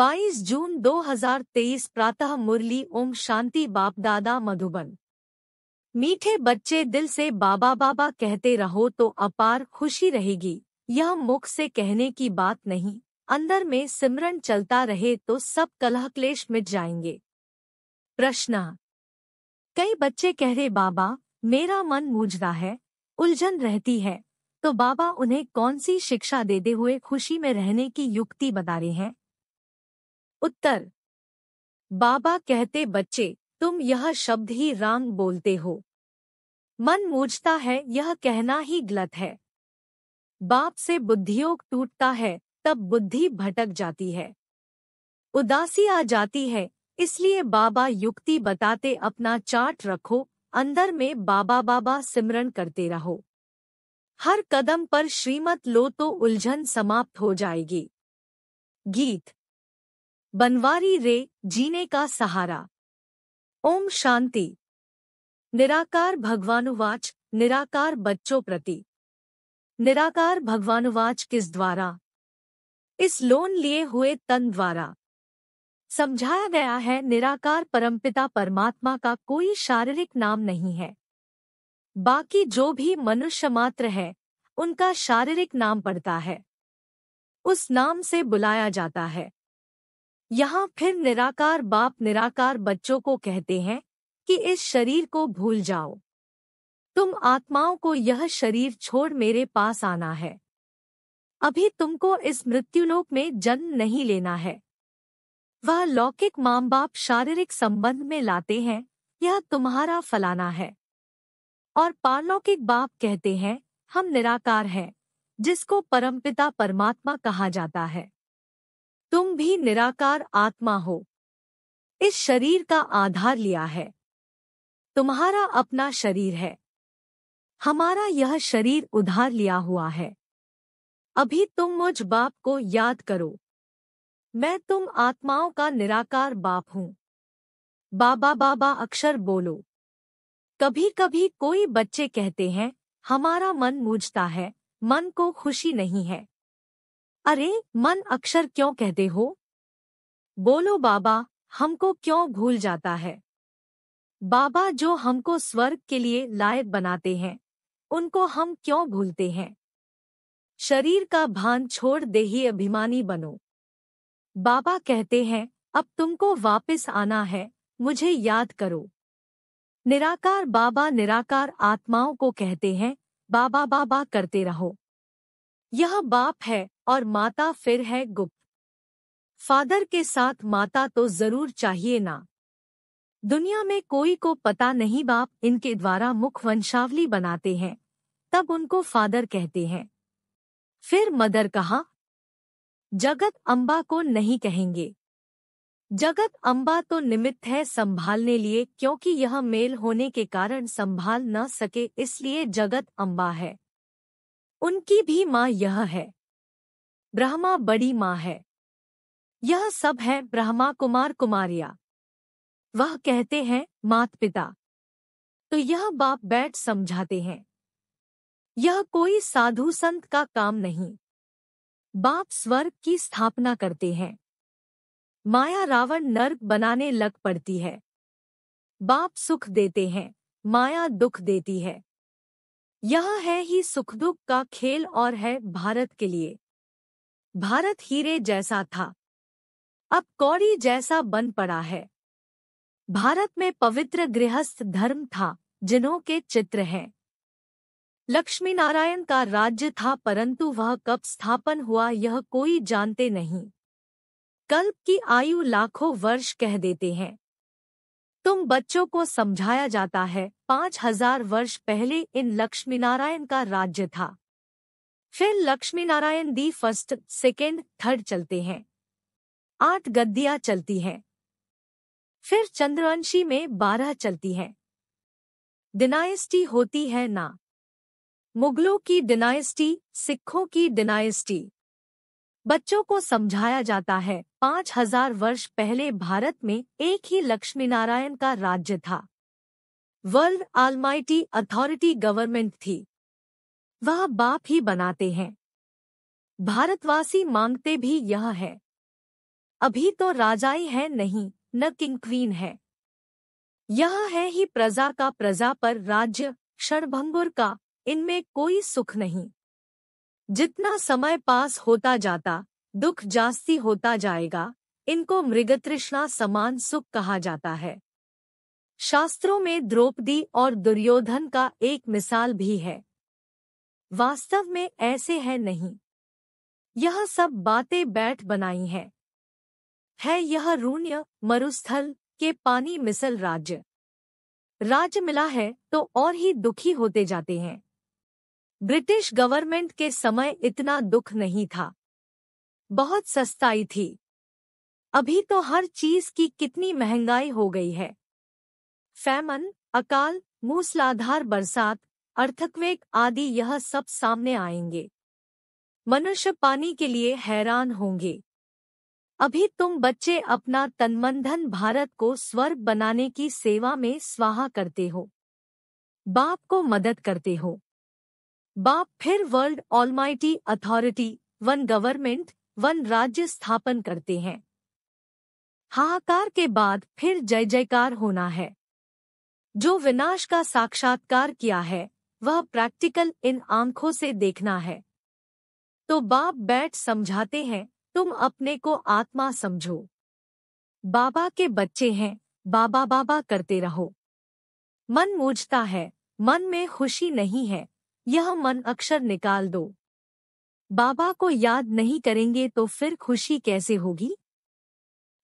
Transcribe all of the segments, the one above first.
22 जून 2023 प्रातः मुरली ओम शांति बाप दादा मधुबन मीठे बच्चे दिल से बाबा बाबा कहते रहो तो अपार खुशी रहेगी यह मुख से कहने की बात नहीं अंदर में सिमरन चलता रहे तो सब कलह क्लेश मिट जाएंगे प्रश्न कई बच्चे कह रहे बाबा मेरा मन मूझदा है उलझन रहती है तो बाबा उन्हें कौन सी शिक्षा देते हुए खुशी में रहने की युक्ति बता रहे हैं उत्तर बाबा कहते बच्चे तुम यह शब्द ही राम बोलते हो मन मूझता है यह कहना ही गलत है बाप से बुद्धियोग टूटता है तब बुद्धि भटक जाती है उदासी आ जाती है इसलिए बाबा युक्ति बताते अपना चाट रखो अंदर में बाबा बाबा सिमरन करते रहो हर कदम पर श्रीमत लो तो उलझन समाप्त हो जाएगी गीत बनवारी रे जीने का सहारा ओम शांति निराकार भगवानुवाच निराकार बच्चों प्रति निराकार भगवानुवाच किस द्वारा इस लोन लिए हुए तन द्वारा समझाया गया है निराकार परमपिता परमात्मा का कोई शारीरिक नाम नहीं है बाकी जो भी मनुष्य मात्र है उनका शारीरिक नाम पड़ता है उस नाम से बुलाया जाता है यहाँ फिर निराकार बाप निराकार बच्चों को कहते हैं कि इस शरीर को भूल जाओ तुम आत्माओं को यह शरीर छोड़ मेरे पास आना है अभी तुमको इस मृत्युलोक में जन्म नहीं लेना है वह लौकिक माम बाप शारीरिक संबंध में लाते हैं यह तुम्हारा फलाना है और पारलौकिक बाप कहते हैं हम निराकार हैं जिसको परमपिता परमात्मा कहा जाता है तुम भी निराकार आत्मा हो इस शरीर का आधार लिया है तुम्हारा अपना शरीर है हमारा यह शरीर उधार लिया हुआ है अभी तुम मुझ बाप को याद करो मैं तुम आत्माओं का निराकार बाप हूं बाबा बाबा अक्षर बोलो कभी कभी कोई बच्चे कहते हैं हमारा मन मूझता है मन को खुशी नहीं है अरे मन अक्षर क्यों कहते हो बोलो बाबा हमको क्यों भूल जाता है बाबा जो हमको स्वर्ग के लिए लायक बनाते हैं उनको हम क्यों भूलते हैं शरीर का भान छोड़ दे ही अभिमानी बनो बाबा कहते हैं अब तुमको वापस आना है मुझे याद करो निराकार बाबा निराकार आत्माओं को कहते हैं बाबा बाबा करते रहो यह बाप है और माता फिर है गुप्त फादर के साथ माता तो जरूर चाहिए ना दुनिया में कोई को पता नहीं बाप इनके द्वारा मुख वंशावली बनाते हैं तब उनको फादर कहते हैं फिर मदर कहा जगत अम्बा को नहीं कहेंगे जगत अम्बा तो निमित्त है संभालने लिए क्योंकि यह मेल होने के कारण संभाल न सके इसलिए जगत अम्बा है उनकी भी माँ यह है ब्रह्मा बड़ी माँ है यह सब है ब्रह्मा कुमार कुमारिया वह कहते हैं मात पिता तो यह बाप बैठ समझाते हैं यह कोई साधु संत का काम नहीं बाप स्वर्ग की स्थापना करते हैं माया रावण नर्क बनाने लग पड़ती है बाप सुख देते हैं माया दुख देती है यह है ही सुख दुख का खेल और है भारत के लिए भारत हीरे जैसा था अब कौड़ी जैसा बन पड़ा है भारत में पवित्र गृहस्थ धर्म था जिन्हों के चित्र हैं लक्ष्मी नारायण का राज्य था परंतु वह कब स्थापन हुआ यह कोई जानते नहीं कल्प की आयु लाखों वर्ष कह देते हैं तुम बच्चों को समझाया जाता है पाँच हजार वर्ष पहले इन लक्ष्मीनारायण का राज्य था फिर Lakshminarayan the first second third चलते हैं आठ गद्दियाँ चलती हैं फिर चंद्रवंशी में बारह चलती हैं डिनाइस्टी होती है ना मुगलों की डिनाइस्टी सिखों की डिनाइस्टी बच्चों को समझाया जाता है 5000 हजार वर्ष पहले भारत में एक ही लक्ष्मीनारायण का राज्य था वर्ल्ड आलमाइटी अथॉरिटी गवर्नमेंट थी वह बाप ही बनाते हैं भारतवासी मांगते भी यह है अभी तो राजाई है नहीं न किंग क्वीन है यह है ही प्रजा का प्रजा पर राज्य क्षणभंगुर का इनमें कोई सुख नहीं जितना समय पास होता जाता दुख जास्ती होता जाएगा इनको मृगतृष्णा समान सुख कहा जाता है शास्त्रों में द्रौपदी और दुर्योधन का एक मिसाल भी है वास्तव में ऐसे है नहीं यह सब बातें बैठ बनाई हैं है यह रूण्य मरुस्थल के पानी मिसल राज्य राज्य मिला है तो और ही दुखी होते जाते हैं ब्रिटिश गवर्नमेंट के समय इतना दुख नहीं था बहुत सस्ताई थी अभी तो हर चीज की कितनी महंगाई हो गई है फैमन अकाल मूसलाधार बरसात अर्थक्वेक आदि यह सब सामने आएंगे मनुष्य पानी के लिए हैरान होंगे अभी तुम बच्चे अपना तनमंधन भारत को स्वर्ग बनाने की सेवा में स्वाहा करते हो बाप को मदद करते हो बाप फिर world almighty authority one government one राज्य स्थापन करते हैं हाहाकार के बाद फिर जय जयकार होना है जो विनाश का साक्षात्कार किया है वह प्रैक्टिकल इन आंखों से देखना है तो बाप बैठ समझाते हैं तुम अपने को आत्मा समझो बाबा के बच्चे हैं बाबा बाबा करते रहो मन मूझता है मन में खुशी नहीं है यह मन अक्षर निकाल दो बाबा को याद नहीं करेंगे तो फिर खुशी कैसे होगी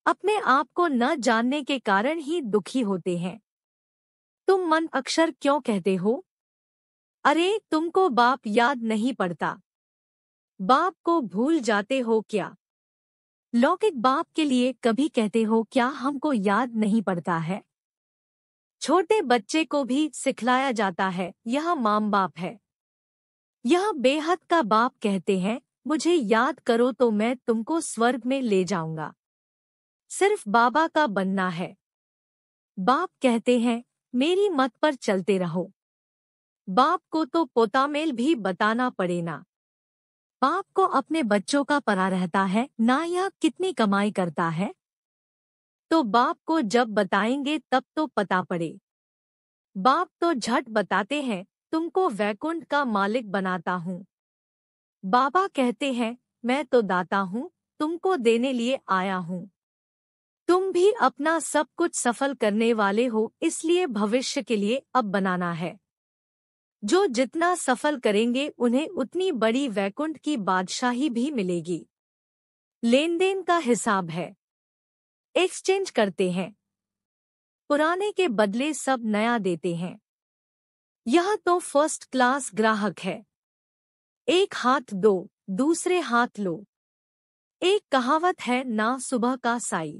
अपने आप को न जानने के कारण ही दुखी होते हैं तुम मन अक्षर क्यों कहते हो अरे तुमको बाप याद नहीं पड़ता बाप को भूल जाते हो क्या लौकिक बाप के लिए कभी कहते हो क्या हमको याद नहीं पड़ता है छोटे बच्चे को भी सिखलाया जाता है यह माम बाप है यह बेहद का बाप कहते हैं मुझे याद करो तो मैं तुमको स्वर्ग में ले जाऊंगा सिर्फ बाबा का बनना है बाप कहते हैं मेरी मत पर चलते रहो बाप को तो पोतामेल भी बताना पड़े ना बाप को अपने बच्चों का परा रहता है ना यह कितनी कमाई करता है तो बाप को जब बताएंगे तब तो पता पड़े बाप तो झट बताते हैं तुमको वैकुंठ का मालिक बनाता हूँ बाबा कहते हैं मैं तो दाता हूँ तुमको देने लिए आया हूँ तुम भी अपना सब कुछ सफल करने वाले हो इसलिए भविष्य के लिए अब बनाना है जो जितना सफल करेंगे उन्हें उतनी बड़ी वैकुंठ की बादशाही भी मिलेगी लेन देन का हिसाब है एक्सचेंज करते हैं पुराने के बदले सब नया देते हैं यह तो फर्स्ट क्लास ग्राहक है एक हाथ दो दूसरे हाथ लो एक कहावत है ना सुबह का साई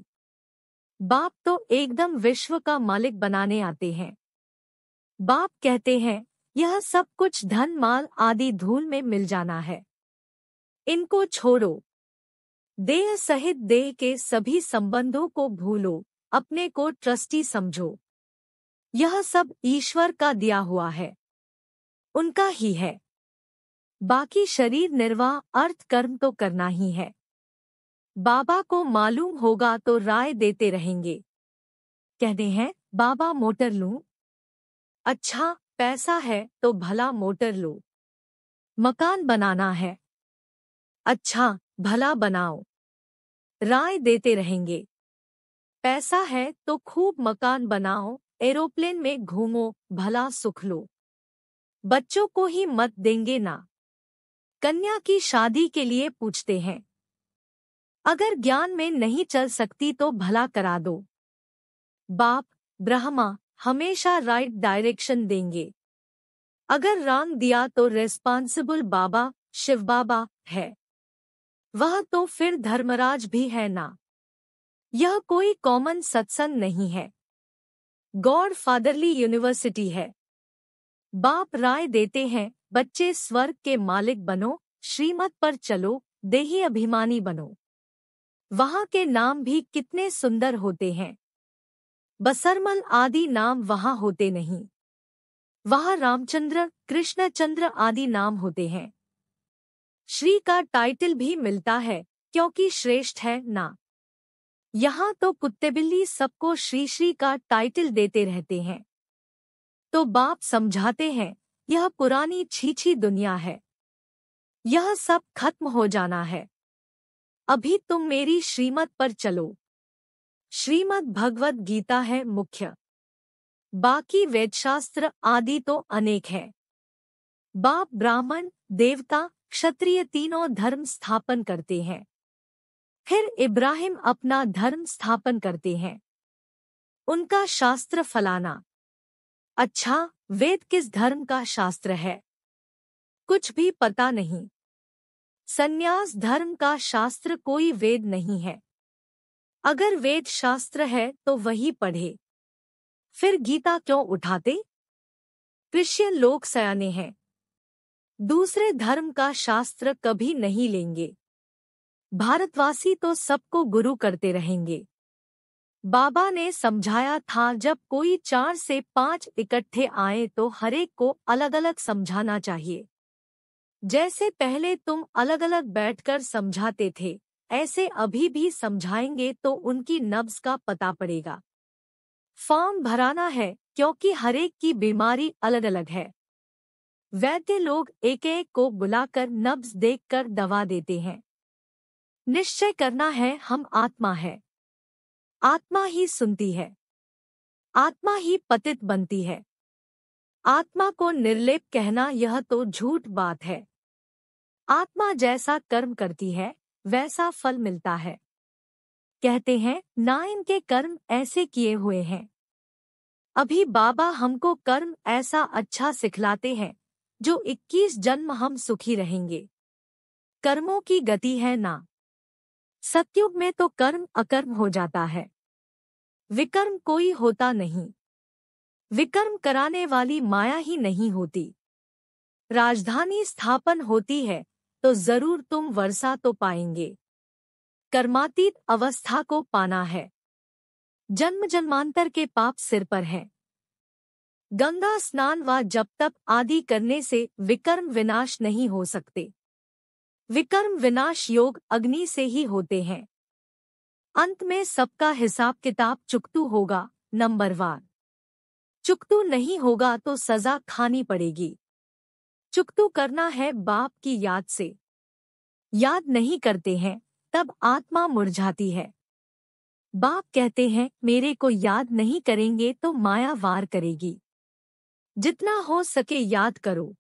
बाप तो एकदम विश्व का मालिक बनाने आते हैं बाप कहते हैं यह सब कुछ धन माल आदि धूल में मिल जाना है इनको छोड़ो देह सहित देह के सभी संबंधों को भूलो अपने को ट्रस्टी समझो यह सब ईश्वर का दिया हुआ है उनका ही है बाकी शरीर निर्वाह अर्थ कर्म तो करना ही है बाबा को मालूम होगा तो राय देते रहेंगे कहते हैं बाबा मोटर लू अच्छा पैसा है तो भला मोटर लो मकान बनाना है अच्छा भला बनाओ राय देते रहेंगे पैसा है तो खूब मकान बनाओ एरोप्लेन में घूमो भला सुख लो बच्चों को ही मत देंगे ना कन्या की शादी के लिए पूछते हैं अगर ज्ञान में नहीं चल सकती तो भला करा दो बाप ब्रह्मा हमेशा राइट डायरेक्शन देंगे अगर रंग दिया तो रेस्पॉन्सिबल बाबा शिव बाबा है वह तो फिर धर्मराज भी है ना यह कोई कॉमन सत्संग नहीं है गॉड फादरली यूनिवर्सिटी है बाप राय देते हैं बच्चे स्वर्ग के मालिक बनो श्रीमत पर चलो देही अभिमानी बनो वहाँ के नाम भी कितने सुंदर होते हैं बसरमल आदि नाम वहाँ होते नहीं वहाँ रामचंद्र कृष्णचंद्र आदि नाम होते हैं श्री का टाइटल भी मिलता है क्योंकि श्रेष्ठ है ना यहाँ तो कुत्ते बिल्ली सबको श्री श्री का टाइटल देते रहते हैं तो बाप समझाते हैं यह पुरानी छीछी दुनिया है यह सब खत्म हो जाना है अभी तुम मेरी श्रीमत पर चलो श्रीमद भगवत गीता है मुख्य बाकी वेदशास्त्र आदि तो अनेक हैं बाप ब्राह्मण देवता क्षत्रिय तीनों धर्म स्थापन करते हैं फिर इब्राहिम अपना धर्म स्थापन करते हैं उनका शास्त्र फलाना अच्छा वेद किस धर्म का शास्त्र है कुछ भी पता नहीं संन्यास धर्म का शास्त्र कोई वेद नहीं है अगर वेद शास्त्र है तो वही पढ़े फिर गीता क्यों उठाते क्रिश्चियन लोग सयाने हैं दूसरे धर्म का शास्त्र कभी नहीं लेंगे भारतवासी तो सबको गुरु करते रहेंगे बाबा ने समझाया था जब कोई चार से पांच इकट्ठे आए तो हरेक को अलग-अलग समझाना चाहिए जैसे पहले तुम अलग-अलग बैठकर समझाते थे ऐसे अभी भी समझाएंगे तो उनकी नब्ज का पता पड़ेगा फॉर्म भराना है क्योंकि हरेक की बीमारी अलग-अलग है वैद्य लोग एक-एक को बुलाकर नब्ज देखकर दवा देते हैं निश्चय करना है हम आत्मा है आत्मा ही सुनती है आत्मा ही पतित बनती है आत्मा को निर्लेप कहना यह तो झूठ बात है आत्मा जैसा कर्म करती है वैसा फल मिलता है कहते हैं ना इनके कर्म ऐसे किए हुए हैं अभी बाबा हमको कर्म ऐसा अच्छा सिखलाते हैं जो 21 जन्म हम सुखी रहेंगे कर्मों की गति है ना सत्युग में तो कर्म अकर्म हो जाता है विकर्म कोई होता नहीं विकर्म कराने वाली माया ही नहीं होती राजधानी स्थापन होती है तो जरूर तुम वर्षा तो पाएंगे कर्मातीत अवस्था को पाना है जन्म जन्मांतर के पाप सिर पर है गंगा स्नान व जप तप आदि करने से विकर्म विनाश नहीं हो सकते विकर्म विनाश योग अग्नि से ही होते हैं अंत में सबका हिसाब किताब चुकतू होगा नंबर वार चुकतू नहीं होगा तो सजा खानी पड़ेगी चुकतू करना है बाप की याद से याद नहीं करते हैं तब आत्मा मुरझाती है बाप कहते हैं मेरे को याद नहीं करेंगे तो माया वार करेगी जितना हो सके याद करो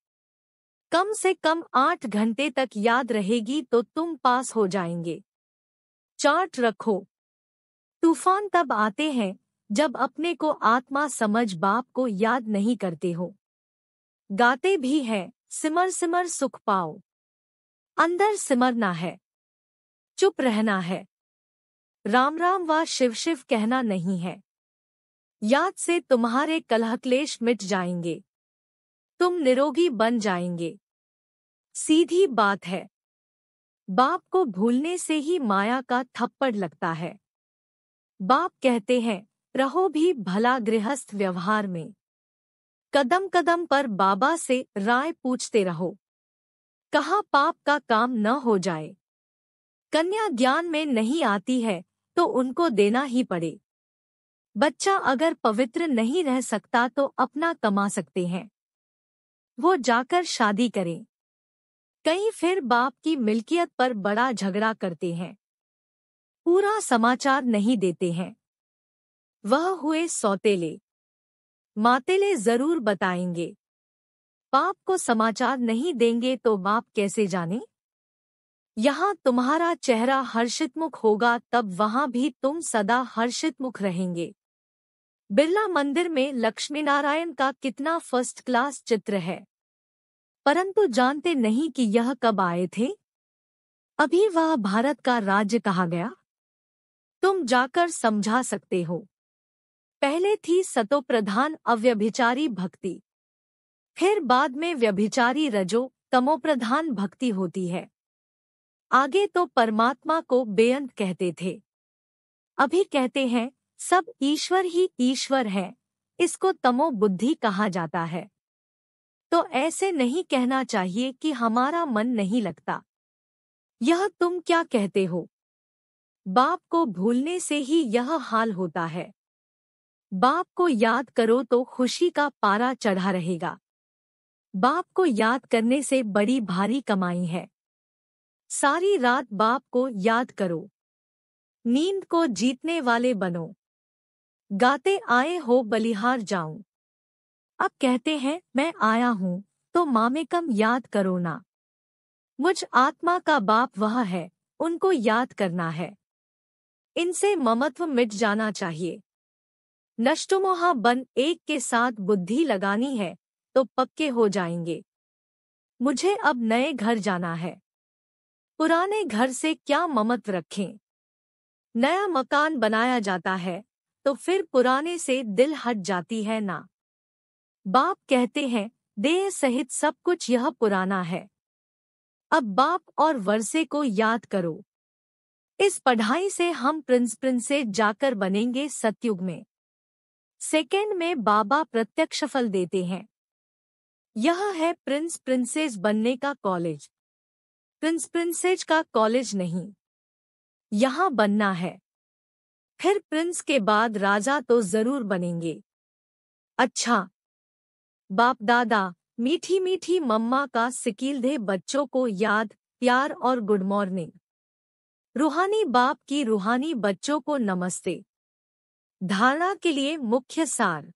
कम से कम आठ घंटे तक याद रहेगी तो तुम पास हो जाएंगे चार्ट रखो तूफान तब आते हैं जब अपने को आत्मा समझ बाप को याद नहीं करते हो गाते भी हैं सिमर सिमर सुख पाओ अंदर सिमरना है चुप रहना है राम राम व शिव शिव कहना नहीं है याद से तुम्हारे कलहक्लेश मिट जाएंगे तुम निरोगी बन जाएंगे सीधी बात है बाप को भूलने से ही माया का थप्पड़ लगता है बाप कहते हैं रहो भी भला गृहस्थ व्यवहार में कदम कदम पर बाबा से राय पूछते रहो कहा पाप का काम न हो जाए कन्या ज्ञान में नहीं आती है तो उनको देना ही पड़े बच्चा अगर पवित्र नहीं रह सकता तो अपना कमा सकते हैं वो जाकर शादी करें कई फिर बाप की मिल्कियत पर बड़ा झगड़ा करते हैं पूरा समाचार नहीं देते हैं वह हुए सौतेले मातेले जरूर बताएंगे बाप को समाचार नहीं देंगे तो बाप कैसे जाने यहाँ तुम्हारा चेहरा हर्षितमुख होगा तब वहाँ भी तुम सदा हर्षितमुख रहेंगे बिरला मंदिर में लक्ष्मीनारायण का कितना फर्स्ट क्लास चित्र है परंतु जानते नहीं कि यह कब आए थे अभी वह भारत का राज्य कहा गया तुम जाकर समझा सकते हो पहले थी सतो प्रधान अव्यभिचारी भक्ति फिर बाद में व्यभिचारी रजो तमोप्रधान भक्ति होती है आगे तो परमात्मा को बेअंत कहते थे अभी कहते हैं सब ईश्वर ही ईश्वर है इसको तमो बुद्धि कहा जाता है तो ऐसे नहीं कहना चाहिए कि हमारा मन नहीं लगता यह तुम क्या कहते हो बाप को भूलने से ही यह हाल होता है बाप को याद करो तो खुशी का पारा चढ़ा रहेगा बाप को याद करने से बड़ी भारी कमाई है सारी रात बाप को याद करो नींद को जीतने वाले बनो गाते आए हो बलिहार जाऊं अब कहते हैं मैं आया हूं तो मामे कम याद करो ना मुझ आत्मा का बाप वह है उनको याद करना है इनसे ममत्व मिट जाना चाहिए नष्टमोहा बन एक के साथ बुद्धि लगानी है तो पक्के हो जाएंगे मुझे अब नए घर जाना है पुराने घर से क्या ममत्व रखें नया मकान बनाया जाता है तो फिर पुराने से दिल हट जाती है ना बाप कहते हैं देह सहित सब कुछ यह पुराना है अब बाप और वर्षे को याद करो इस पढ़ाई से हम प्रिंस प्रिंसे जाकर बनेंगे सतयुग में सेकेंड में बाबा प्रत्यक्ष फल देते हैं यह है प्रिंस प्रिंसेज बनने का कॉलेज प्रिंस प्रिंसेज का कॉलेज नहीं यहां बनना है फिर प्रिंस के बाद राजा तो जरूर बनेंगे अच्छा बाप दादा मीठी मीठी मम्मा का सिकीलधे बच्चों को याद प्यार और गुड मॉर्निंग रूहानी बाप की रूहानी बच्चों को नमस्ते धारणा के लिए मुख्य सार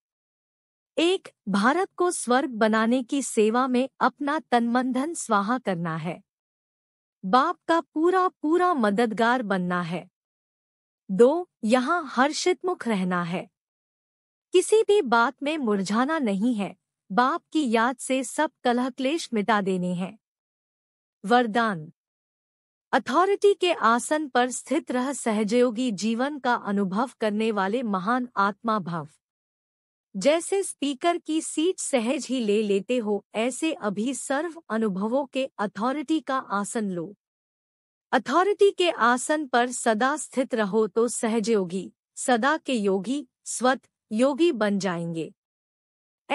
एक भारत को स्वर्ग बनाने की सेवा में अपना तनमंधन स्वाहा करना है बाप का पूरा पूरा मददगार बनना है दो यहाँ हर्षितमुख रहना है किसी भी बात में मुरझाना नहीं है बाप की याद से सब कलह क्लेश मिटा देने हैं वरदान अथॉरिटी के आसन पर स्थित रह सहजयोगी जीवन का अनुभव करने वाले महान आत्मा भाव जैसे स्पीकर की सीट सहज ही ले लेते हो ऐसे अभी सर्व अनुभवों के अथॉरिटी का आसन लो अथॉरिटी के आसन पर सदा स्थित रहो तो योगी सदा के योगी स्वत योगी बन जाएंगे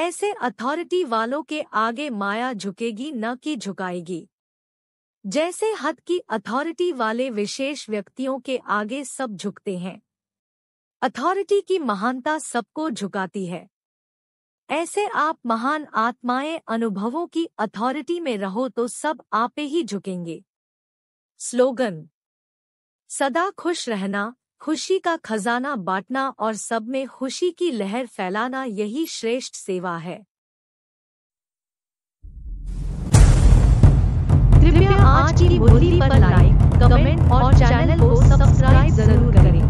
ऐसे अथॉरिटी वालों के आगे माया झुकेगी न कि झुकाएगी जैसे हद की अथॉरिटी वाले विशेष व्यक्तियों के आगे सब झुकते हैं अथॉरिटी की महानता सबको झुकाती है ऐसे आप महान आत्माएं अनुभवों की अथॉरिटी में रहो तो सब आपे ही झुकेंगे स्लोगन सदा खुश रहना खुशी का खजाना बांटना और सब में खुशी की लहर फैलाना यही श्रेष्ठ सेवा है कृपया आज की बोली पर लाइक, कमेंट और चैनल को सब्सक्राइब जरूर करें